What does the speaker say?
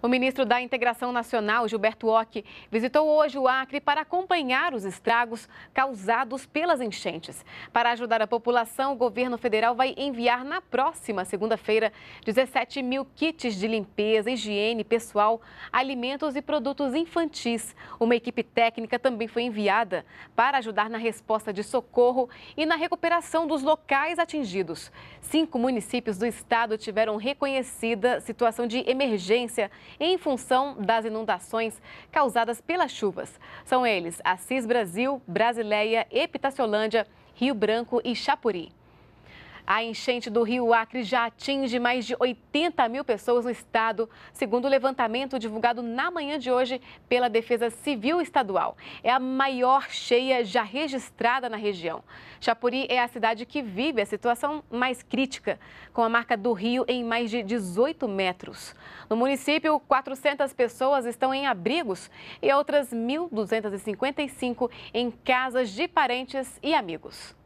O ministro da Integração Nacional, Gilberto Ock, visitou hoje o Acre para acompanhar os estragos causados pelas enchentes. Para ajudar a população, o governo federal vai enviar na próxima segunda-feira 17 mil kits de limpeza, higiene pessoal, alimentos e produtos infantis. Uma equipe técnica também foi enviada para ajudar na resposta de socorro e na recuperação dos locais atingidos. Cinco municípios do estado tiveram reconhecida situação de emergência em função das inundações causadas pelas chuvas. São eles Assis Brasil, Brasileia, Epitaciolândia, Rio Branco e Chapuri. A enchente do rio Acre já atinge mais de 80 mil pessoas no estado, segundo o levantamento divulgado na manhã de hoje pela Defesa Civil Estadual. É a maior cheia já registrada na região. Chapuri é a cidade que vive a situação mais crítica, com a marca do rio em mais de 18 metros. No município, 400 pessoas estão em abrigos e outras 1.255 em casas de parentes e amigos.